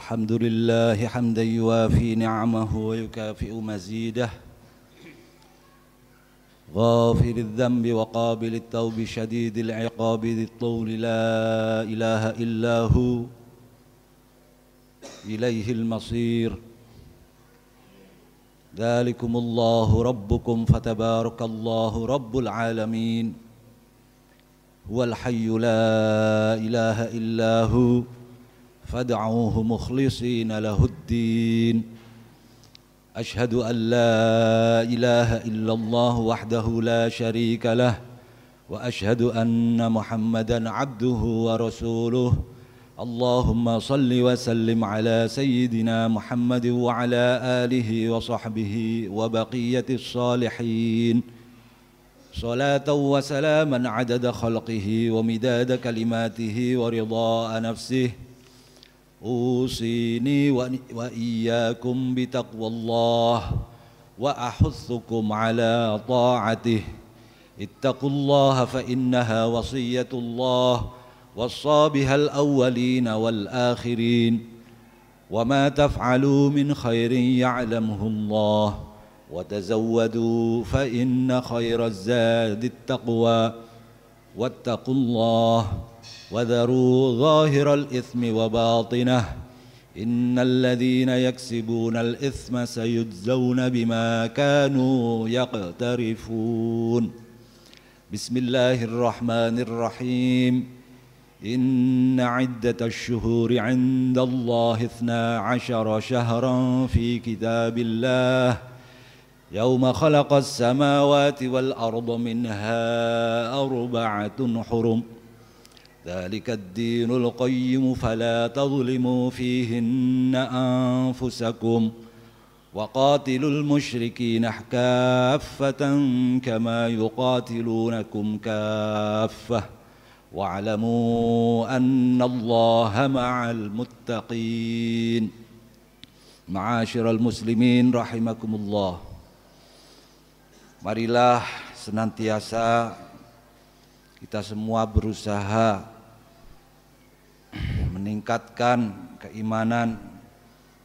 الحمد لله حمدا يوافي نعمه ويكافئ مزيده غافر الذنب وقابل التوب شديد العقاب ذي الطول لا إله إلا هو إليه المصير ذلكم الله ربكم فتبارك الله رب العالمين هو الحي لا إله إلا هو فادعوه مخلصين له الدين أشهد أن لا إله إلا الله وحده لا شريك له وأشهد أن محمدا عبده ورسوله اللهم صل وسلم على سيدنا محمد وعلى آله وصحبه وبقية الصالحين صلاة وسلاما عدد خلقه ومداد كلماته ورضاء نفسه أوصيني وإياكم بتقوى الله وأحثكم على طاعته اتقوا الله فإنها وصية الله وصى بها الأولين والآخرين وما تفعلوا من خير يعلمه الله وتزودوا فإن خير الزاد التقوى واتقوا الله وذروا ظاهر الإثم وباطنه إن الذين يكسبون الإثم سيجزون بما كانوا يقترفون بسم الله الرحمن الرحيم إن عدة الشهور عند الله اثنا عشر شهرا في كتاب الله يوم خلق السماوات والأرض منها أربعة حرم ۖ ذلك الدين القيم فلا تظلموا فيهن أنفسكم وقاتلوا المشركين كافة كما يقاتلونكم كافة واعلموا أن الله مع المتقين معاشر المسلمين رحمكم الله Marilah senantiasa kita semua berusaha meningkatkan keimanan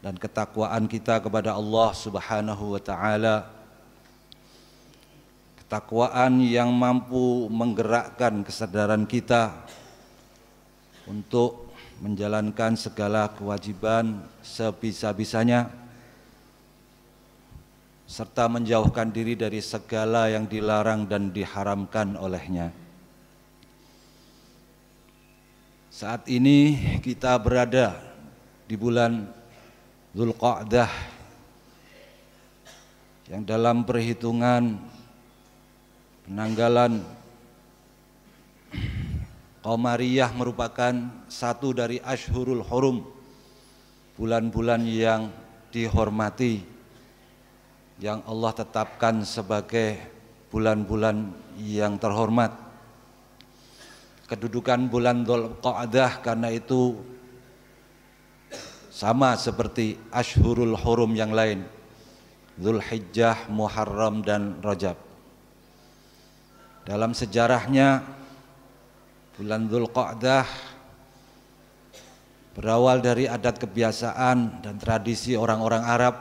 dan ketakwaan kita kepada Allah Subhanahu wa taala. Ketakwaan yang mampu menggerakkan kesadaran kita untuk menjalankan segala kewajiban sebisa-bisanya serta menjauhkan diri dari segala yang dilarang dan diharamkan olehnya. Saat ini kita berada di bulan Zulqa'dah yang dalam perhitungan penanggalan Qomariyah merupakan satu dari Ashurul Hurum bulan-bulan yang dihormati yang Allah tetapkan sebagai bulan-bulan yang terhormat kedudukan bulan Qadah karena itu sama seperti Ashurul Hurum yang lain Hijjah, Muharram dan Rajab dalam sejarahnya bulan Qadah berawal dari adat kebiasaan dan tradisi orang-orang Arab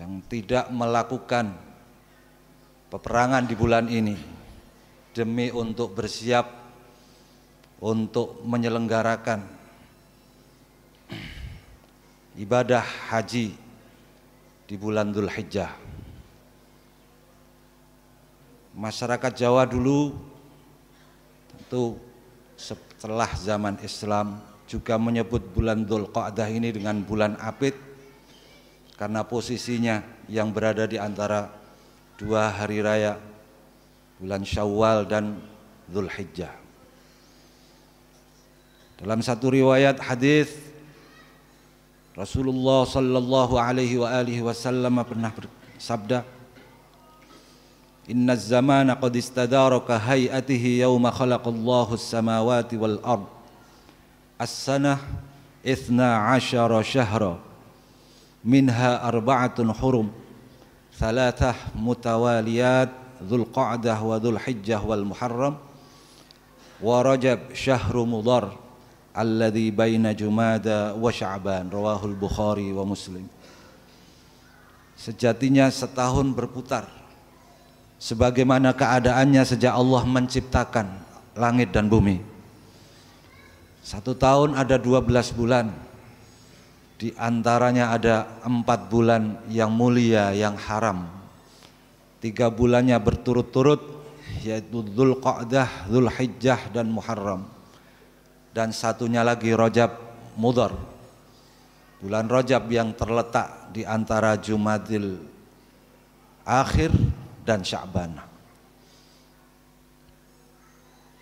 yang tidak melakukan peperangan di bulan ini demi untuk bersiap untuk menyelenggarakan ibadah haji di bulan Dhul Hijjah. Masyarakat Jawa dulu tentu setelah zaman Islam juga menyebut bulan Dhul Qa'dah ini dengan bulan apit karena posisinya yang berada di antara dua hari raya bulan Syawal dan Zulhijjah. Dalam satu riwayat hadis Rasulullah sallallahu alaihi wa alihi wasallam pernah bersabda Inna zamana qad istadara ka hay'atihi yawma khalaqallahu as-samawati wal ard as-sanah ithna ashara shahra minha arba'atun hurum thalathah mutawaliyat Dzulqa'dah wa Dzulhijjah wal Muharram wa Rajab syahru mudhar alladhi baina Jumada wa Sya'ban rawahul Bukhari wa Muslim Sejatinya setahun berputar sebagaimana keadaannya sejak Allah menciptakan langit dan bumi satu tahun ada 12 bulan Di antaranya ada empat bulan yang mulia, yang haram tiga bulannya berturut-turut yaitu Dhul Hijjah dan Muharram. Dan satunya lagi Rajab Mudar, Bulan Rajab yang terletak di antara Jumadil Akhir dan Sya'ban.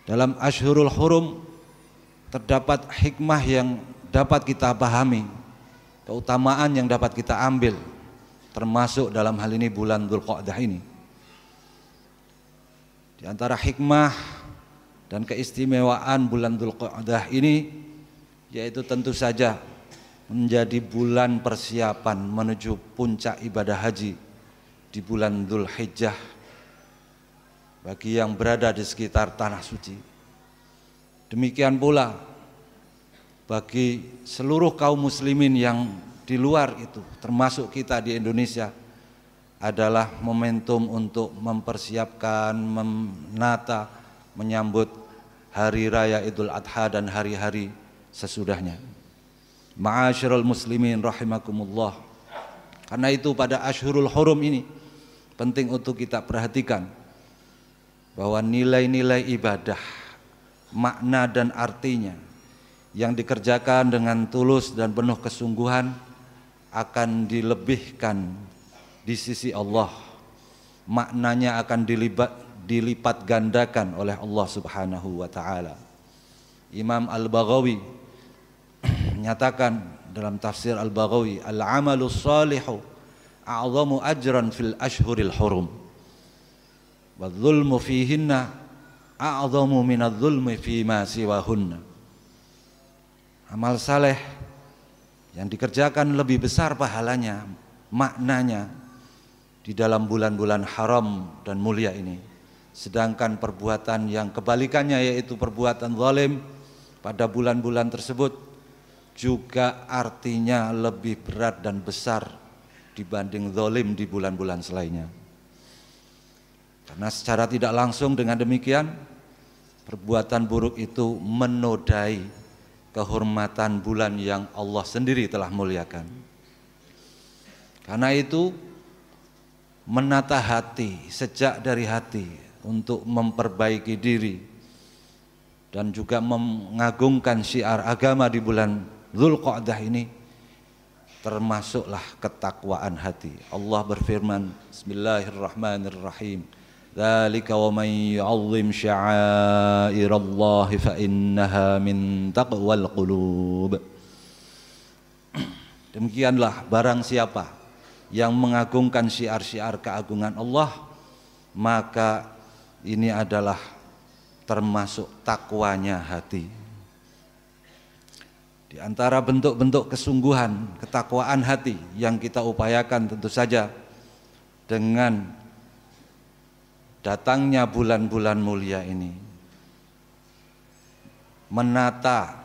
Dalam Ashurul Hurum terdapat hikmah yang dapat kita pahami, keutamaan yang dapat kita ambil termasuk dalam hal ini bulan Qa'dah ini. Di antara hikmah dan keistimewaan bulan Dzulqa'dah ini yaitu tentu saja menjadi bulan persiapan menuju puncak ibadah haji di bulan Dzulhijjah bagi yang berada di sekitar tanah suci. Demikian pula bagi seluruh kaum muslimin yang di luar itu termasuk kita di Indonesia adalah momentum untuk mempersiapkan, menata, menyambut hari raya Idul Adha dan hari-hari sesudahnya. Ma'asyiral muslimin rahimakumullah. Karena itu pada Ashurul Hurum ini penting untuk kita perhatikan bahwa nilai-nilai ibadah, makna dan artinya yang dikerjakan dengan tulus dan penuh kesungguhan akan dilebihkan di sisi Allah maknanya akan dilipat, dilipat gandakan oleh Allah Subhanahu wa taala. Imam Al-Baghawi menyatakan dalam tafsir Al-Baghawi, "Al-amalu salihu a'zamu ajran fil ashhuril hurum." Wadh-dhulmu fihinna a'zamu min adh-dhulmi fi ma siwahunna. Amal saleh yang dikerjakan lebih besar pahalanya, maknanya di dalam bulan-bulan haram dan mulia ini. Sedangkan perbuatan yang kebalikannya yaitu perbuatan zalim pada bulan-bulan tersebut juga artinya lebih berat dan besar dibanding zalim di bulan-bulan selainnya. Karena secara tidak langsung dengan demikian perbuatan buruk itu menodai kehormatan bulan yang Allah sendiri telah muliakan. Karena itu menata hati sejak dari hati untuk memperbaiki diri dan juga mengagungkan syiar agama di bulan Zulqa'dah ini termasuklah ketakwaan hati. Allah berfirman, Bismillahirrahmanirrahim. Dzalika wa man yu'azzim sya'airallahi fa innaha min taqwal qulub. Demikianlah barang siapa yang mengagungkan siar-siar keagungan Allah maka ini adalah termasuk takwanya hati di antara bentuk-bentuk kesungguhan ketakwaan hati yang kita upayakan tentu saja dengan datangnya bulan-bulan mulia ini menata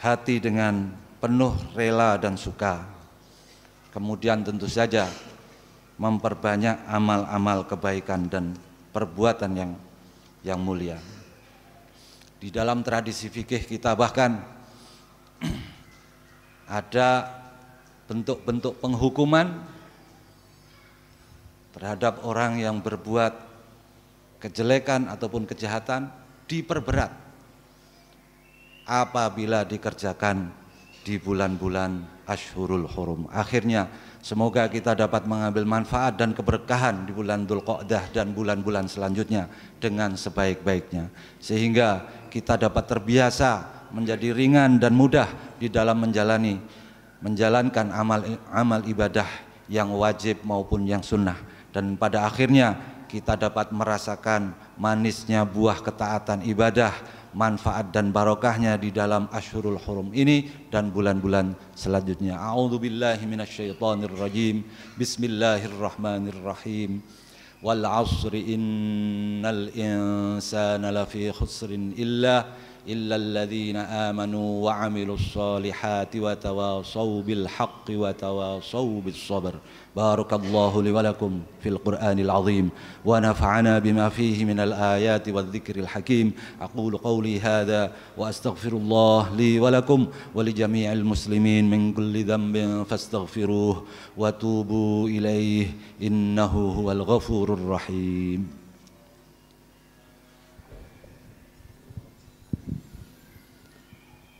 hati dengan penuh rela dan suka Kemudian tentu saja memperbanyak amal-amal kebaikan dan perbuatan yang yang mulia. Di dalam tradisi fikih kita bahkan ada bentuk-bentuk penghukuman terhadap orang yang berbuat kejelekan ataupun kejahatan diperberat apabila dikerjakan di bulan-bulan Ashurul Hurum. Akhirnya semoga kita dapat mengambil manfaat dan keberkahan di bulan Dhul dan bulan-bulan selanjutnya dengan sebaik-baiknya. Sehingga kita dapat terbiasa menjadi ringan dan mudah di dalam menjalani menjalankan amal amal ibadah yang wajib maupun yang sunnah dan pada akhirnya kita dapat merasakan manisnya buah ketaatan ibadah manfaat dan barokahnya di dalam Ashurul Hurum ini dan bulan-bulan selanjutnya. A'udzu billahi minasyaitonir rajim. Bismillahirrahmanirrahim. Wal 'asri innal insana lafi khusrin illa إلا الذين آمنوا وعملوا الصالحات وتواصوا بالحق وتواصوا بالصبر بارك الله لي ولكم في القرآن العظيم ونفعنا بما فيه من الآيات والذكر الحكيم أقول قولي هذا وأستغفر الله لي ولكم ولجميع المسلمين من كل ذنب فاستغفروه وتوبوا إليه إنه هو الغفور الرحيم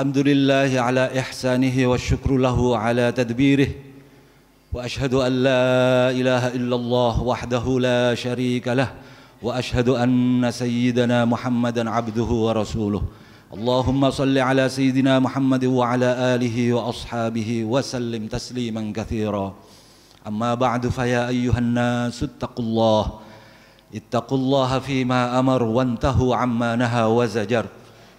الحمد لله على إحسانه والشكر له على تدبيره وأشهد أن لا إله إلا الله وحده لا شريك له وأشهد أن سيدنا محمدا عبده ورسوله اللهم صل على سيدنا محمد وعلى آله وأصحابه وسلم تسليما كثيرا أما بعد فيا أيها الناس اتقوا الله اتقوا الله فيما أمر وانتهوا عما نهى وزجر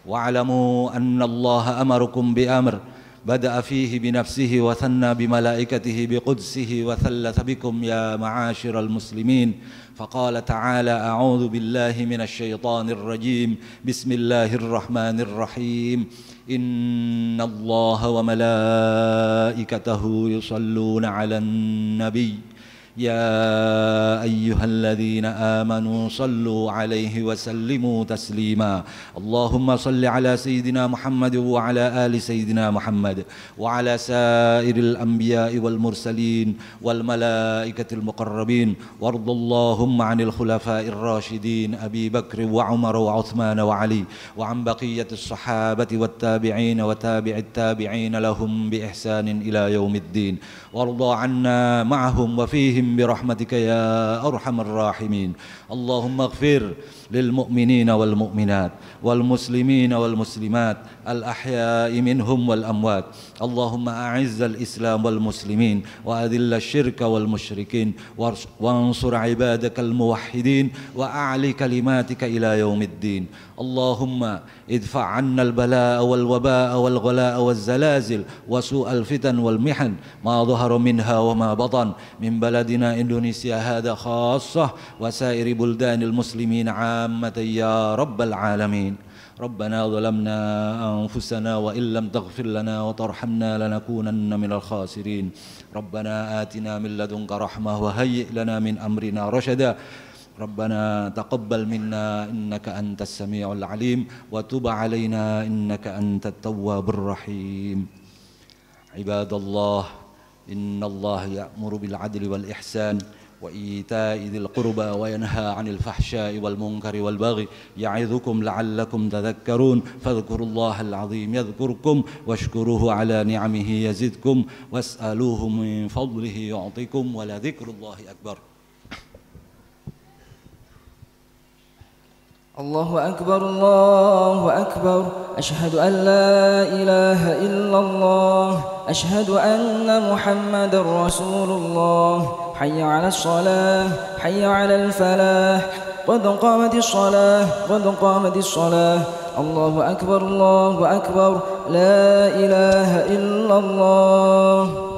واعلموا أن الله أمركم بأمر بدأ فيه بنفسه وثنى بملائكته بقدسه وثلث بكم يا معاشر المسلمين فقال تعالى أعوذ بالله من الشيطان الرجيم بسم الله الرحمن الرحيم إن الله وملائكته يصلون على النبي يا أيها الذين آمنوا صلوا عليه وسلموا تسليما اللهم صل على سيدنا محمد وعلى آل سيدنا محمد وعلى سائر الأنبياء والمرسلين والملائكة المقربين وارض اللهم عن الخلفاء الراشدين أبي بكر وعمر وعثمان وعلي وعن بقية الصحابة والتابعين وتابع التابعين لهم بإحسان إلى يوم الدين وارض عنا معهم وفيهم برحمتك يا أرحم الراحمين اللهم اغفر للمؤمنين والمؤمنات والمسلمين والمسلمات الأحياء منهم والأموات اللهم أعز الإسلام والمسلمين وأذل الشرك والمشركين وانصر عبادك الموحدين وأعلي كلماتك إلى يوم الدين اللهم ادفع عنا البلاء والوباء والغلاء والزلازل وسوء الفتن والمحن ما ظهر منها وما بطن من بلدنا إندونيسيا هذا خاصة وسائر بلدان المسلمين عامة عامة يا رب العالمين ربنا ظلمنا أنفسنا وإن لم تغفر لنا وترحمنا لنكونن من الخاسرين ربنا آتنا من لدنك رحمة وهيئ لنا من أمرنا رشدا ربنا تقبل منا إنك أنت السميع العليم وتب علينا إنك أنت التواب الرحيم عباد الله إن الله يأمر بالعدل والإحسان وإيتاء ذي القربى وينهى عن الفحشاء والمنكر والبغي يعظكم لعلكم تذكرون فاذكروا الله العظيم يذكركم واشكروه على نعمه يزدكم واسألوه من فضله يعطيكم ولذكر الله أكبر الله أكبر الله أكبر أشهد أن لا إله إلا الله أشهد أن محمد رسول الله حي على الصلاة حي على الفلاح قد قامت الصلاة قد قامت الصلاة الله أكبر الله أكبر لا إله إلا الله